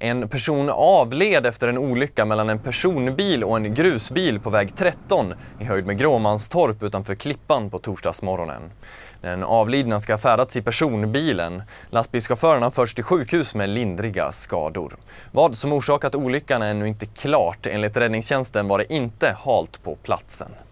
En person avled efter en olycka mellan en personbil och en grusbil på väg 13 i höjd med Gråmanstorp utanför Klippan på torsdagsmorgonen. Den avlidna ska ha färdats i personbilen. Lastbilschauffören har först till sjukhus med lindriga skador. Vad som orsakat olyckan är ännu inte klart. Enligt räddningstjänsten var det inte halt på platsen.